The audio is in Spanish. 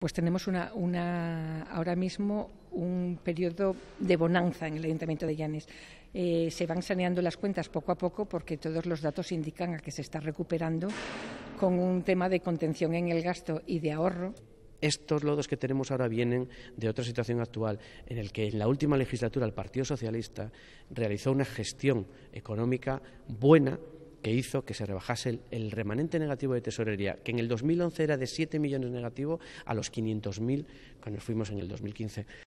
pues tenemos una, una, ahora mismo un periodo de bonanza en el Ayuntamiento de Llanes. Eh, se van saneando las cuentas poco a poco porque todos los datos indican a que se está recuperando con un tema de contención en el gasto y de ahorro. Estos lodos que tenemos ahora vienen de otra situación actual en la que en la última legislatura el Partido Socialista realizó una gestión económica buena que hizo que se rebajase el, remanente negativo de tesorería, que en el 2011 era de 7 millones negativo, a los 500.000 cuando fuimos en el 2015.